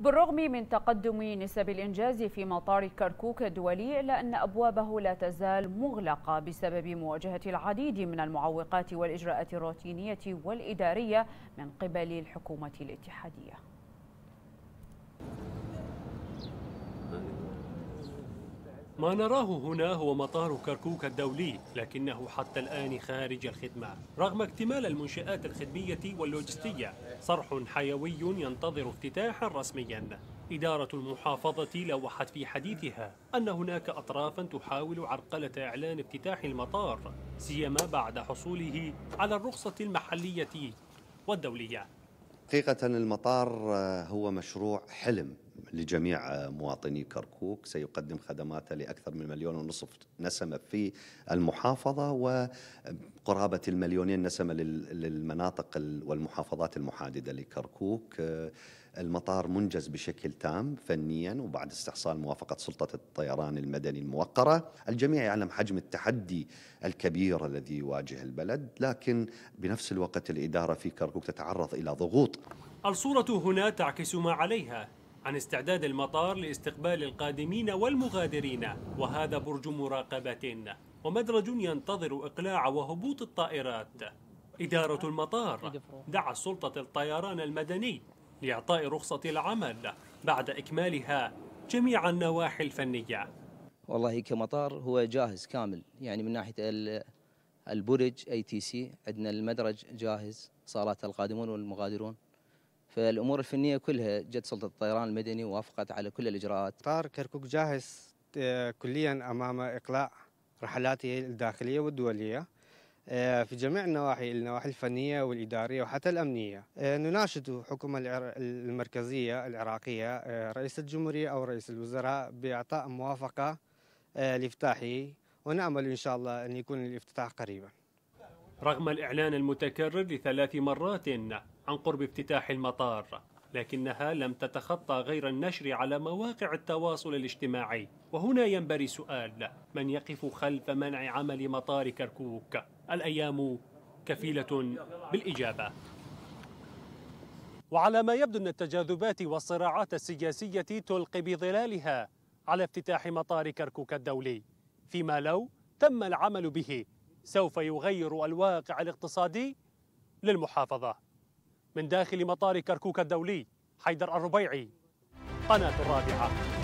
بالرغم من تقدم نسب الإنجاز في مطار كركوك الدولي إلا أن أبوابه لا تزال مغلقة بسبب مواجهة العديد من المعوقات والإجراءات الروتينية والإدارية من قبل الحكومة الاتحادية ما نراه هنا هو مطار كركوك الدولي لكنه حتى الآن خارج الخدمة رغم اكتمال المنشآت الخدمية واللوجستية صرح حيوي ينتظر افتتاحا رسميا إدارة المحافظة لوحت في حديثها أن هناك أطرافا تحاول عرقلة إعلان افتتاح المطار سيما بعد حصوله على الرخصة المحلية والدولية حقيقة المطار آه، هو مشروع حلم لجميع مواطني كركوك سيقدم خدماته لأكثر من مليون ونصف نسمة في المحافظة وقرابة المليونين نسمة للمناطق والمحافظات المحاددة لكركوك المطار منجز بشكل تام فنيا وبعد استحصال موافقة سلطة الطيران المدني الموقرة الجميع يعلم حجم التحدي الكبير الذي يواجه البلد لكن بنفس الوقت الإدارة في كركوك تتعرض إلى ضغوط الصورة هنا تعكس ما عليها عن استعداد المطار لاستقبال القادمين والمغادرين وهذا برج مراقبة ومدرج ينتظر إقلاع وهبوط الطائرات إدارة المطار دعا سلطة الطيران المدني لإعطاء رخصة العمل بعد إكمالها جميع النواحي الفنية والله كمطار هو جاهز كامل يعني من ناحية البرج اي تي سي عندنا المدرج جاهز صالات القادمون والمغادرون فالامور الفنيه كلها جت سلطه الطيران المدني ووافقت على كل الاجراءات. طار كركوك جاهز آه، كليا امام اقلاع رحلاته الداخليه والدوليه آه، في جميع النواحي النواحي الفنيه والاداريه وحتى الامنيه. آه، نناشد الحكومه المركزيه العراقيه رئيس الجمهوريه او رئيس الوزراء باعطاء موافقه لافتاحه ونامل ان شاء الله ان يكون الافتتاح قريبا. رغم الإعلان المتكرر لثلاث مرات عن قرب افتتاح المطار لكنها لم تتخطى غير النشر على مواقع التواصل الاجتماعي وهنا ينبري سؤال من يقف خلف منع عمل مطار كركوك الأيام كفيلة بالإجابة وعلى ما يبدو أن التجاذبات والصراعات السياسية تلقي بظلالها على افتتاح مطار كركوك الدولي فيما لو تم العمل به سوف يغير الواقع الاقتصادي للمحافظة من داخل مطار كركوك الدولي حيدر الربيعي قناة الرابعة